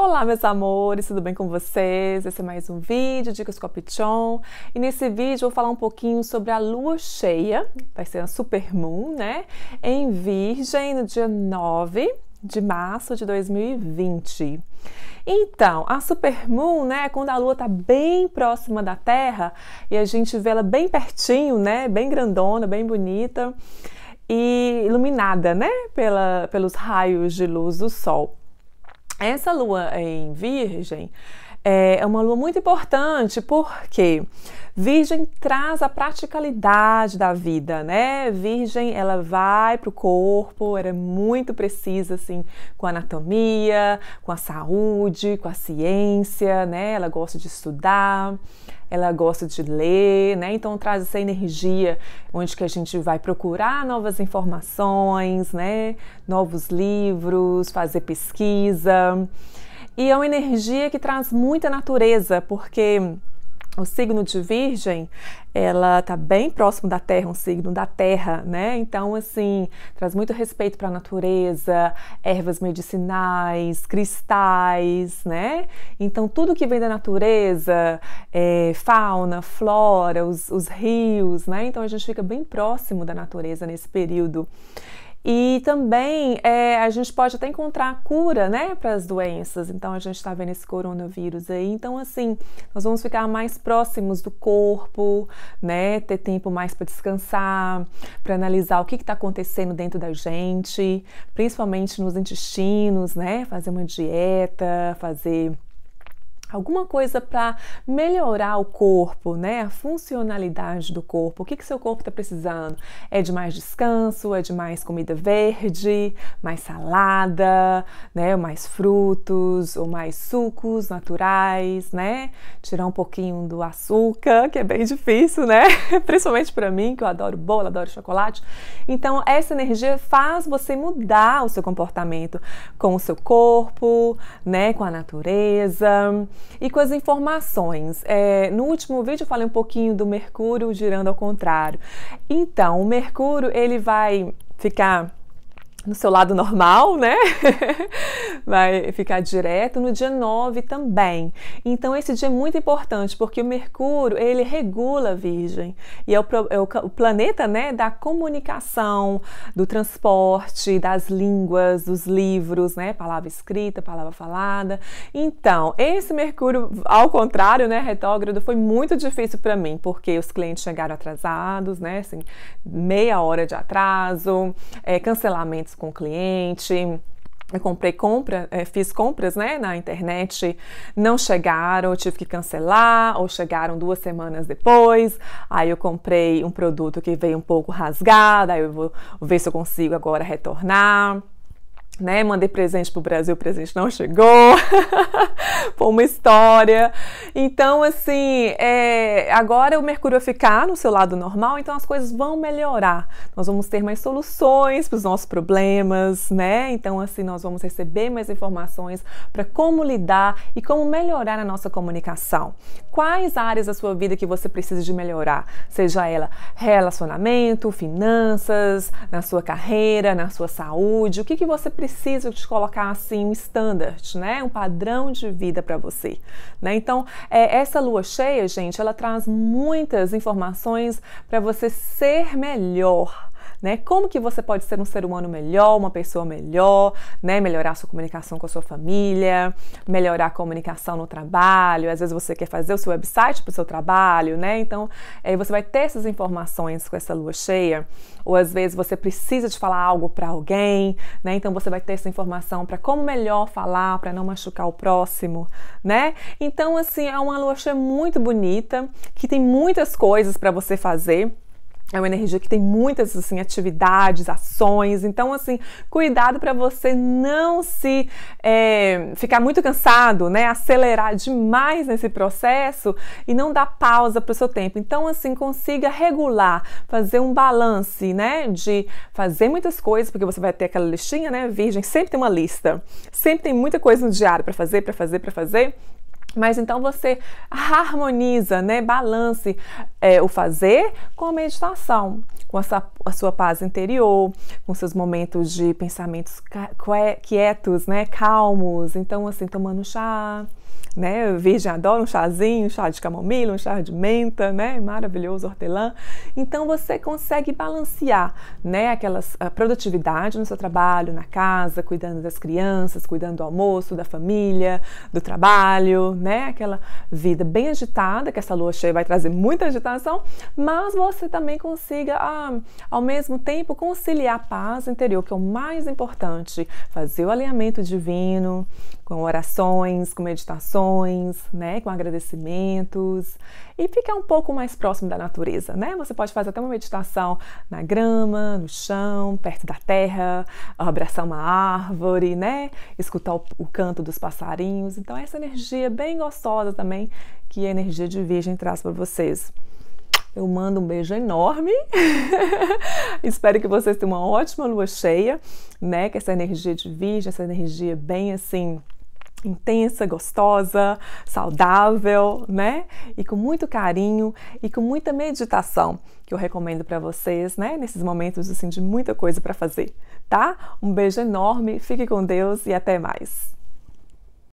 Olá, meus amores, tudo bem com vocês? Esse é mais um vídeo, Dicas com a Pichon. E nesse vídeo eu vou falar um pouquinho sobre a lua cheia, vai ser a supermoon, né? Em Virgem, no dia 9 de março de 2020. Então, a supermoon, né, é quando a lua está bem próxima da Terra e a gente vê ela bem pertinho, né, bem grandona, bem bonita e iluminada, né, pela, pelos raios de luz do Sol. Essa lua em Virgem é, é uma lua muito importante porque Virgem traz a praticalidade da vida, né? Virgem, ela vai para o corpo, ela é muito precisa, assim, com a anatomia, com a saúde, com a ciência, né? Ela gosta de estudar, ela gosta de ler, né? Então traz essa energia onde que a gente vai procurar novas informações, né? Novos livros, fazer pesquisa. E é uma energia que traz muita natureza, porque o signo de Virgem, ela tá bem próximo da Terra, um signo da Terra, né? Então, assim, traz muito respeito para a natureza, ervas medicinais, cristais, né? Então, tudo que vem da natureza, é, fauna, flora, os, os rios, né? Então, a gente fica bem próximo da natureza nesse período. E também é, a gente pode até encontrar cura né, para as doenças. Então a gente está vendo esse coronavírus aí. Então, assim, nós vamos ficar mais próximos do corpo, né? Ter tempo mais para descansar, para analisar o que está acontecendo dentro da gente, principalmente nos intestinos, né? Fazer uma dieta, fazer alguma coisa para melhorar o corpo, né? A funcionalidade do corpo. O que, que seu corpo está precisando? É de mais descanso? É de mais comida verde? Mais salada? Né? mais frutos? Ou mais sucos naturais? Né? Tirar um pouquinho do açúcar, que é bem difícil, né? Principalmente para mim, que eu adoro bolo, adoro chocolate. Então, essa energia faz você mudar o seu comportamento com o seu corpo, né? Com a natureza e com as informações. É, no último vídeo eu falei um pouquinho do Mercúrio girando ao contrário. Então, o Mercúrio ele vai ficar no seu lado normal, né? Vai ficar direto no dia 9 também. Então esse dia é muito importante porque o Mercúrio, ele regula a Virgem e é o, é o planeta, né, da comunicação, do transporte, das línguas, dos livros, né, palavra escrita, palavra falada. Então, esse Mercúrio, ao contrário, né, retrógrado foi muito difícil para mim, porque os clientes chegaram atrasados, né, assim, meia hora de atraso, é, cancelamento com o cliente, eu comprei compra, eh, fiz compras né, na internet, não chegaram, eu tive que cancelar, ou chegaram duas semanas depois. Aí eu comprei um produto que veio um pouco rasgado, aí eu vou ver se eu consigo agora retornar né? Mandei presente pro Brasil, o presente não chegou. Foi uma história. Então, assim, é, agora o Mercúrio vai ficar no seu lado normal, então as coisas vão melhorar. Nós vamos ter mais soluções para os nossos problemas, né? Então, assim, nós vamos receber mais informações para como lidar e como melhorar a nossa comunicação. Quais áreas da sua vida que você precisa de melhorar? Seja ela relacionamento, finanças, na sua carreira, na sua saúde, o que, que você precisa preciso te colocar assim um standard, né? Um padrão de vida para você, né? Então, é, essa lua cheia, gente, ela traz muitas informações para você ser melhor, né? Como que você pode ser um ser humano melhor, uma pessoa melhor, né? Melhorar a sua comunicação com a sua família, melhorar a comunicação no trabalho. Às vezes você quer fazer o seu website para o seu trabalho, né? Então, aí eh, você vai ter essas informações com essa lua cheia. Ou às vezes você precisa de falar algo para alguém, né? Então você vai ter essa informação para como melhor falar, para não machucar o próximo, né? Então, assim, é uma lua cheia muito bonita, que tem muitas coisas para você fazer. É uma energia que tem muitas assim atividades, ações. Então, assim, cuidado para você não se é, ficar muito cansado, né? Acelerar demais nesse processo e não dar pausa para o seu tempo. Então, assim, consiga regular, fazer um balance, né? De fazer muitas coisas, porque você vai ter aquela listinha, né? Virgem sempre tem uma lista, sempre tem muita coisa no diário para fazer, para fazer, para fazer mas então você harmoniza, né? Balance é, o fazer com a meditação, com a sua, a sua paz interior, com seus momentos de pensamentos quietos, né? Calmos. Então, assim, tomando chá, né? Virgem adora um chazinho, um chá de camomila, um chá de menta, né? Maravilhoso hortelã. Então você consegue balancear, né? Aquelas a produtividade no seu trabalho, na casa, cuidando das crianças, cuidando do almoço, da família, do trabalho, né? né? Aquela vida bem agitada, que essa lua cheia vai trazer muita agitação, mas você também consiga, ah, ao mesmo tempo, conciliar a paz interior, que é o mais importante. Fazer o alinhamento divino, com orações, com meditações, né, com agradecimentos e ficar um pouco mais próximo da natureza, né? Você pode fazer até uma meditação na grama, no chão, perto da terra, abraçar uma árvore, né? Escutar o, o canto dos passarinhos. Então essa energia bem gostosa também que a energia de Virgem traz para vocês. Eu mando um beijo enorme. Espero que vocês tenham uma ótima lua cheia, né? Que essa energia de virgem, essa energia bem assim intensa, gostosa, saudável, né? E com muito carinho e com muita meditação que eu recomendo para vocês, né? Nesses momentos assim de muita coisa para fazer, tá? Um beijo enorme, fique com Deus e até mais.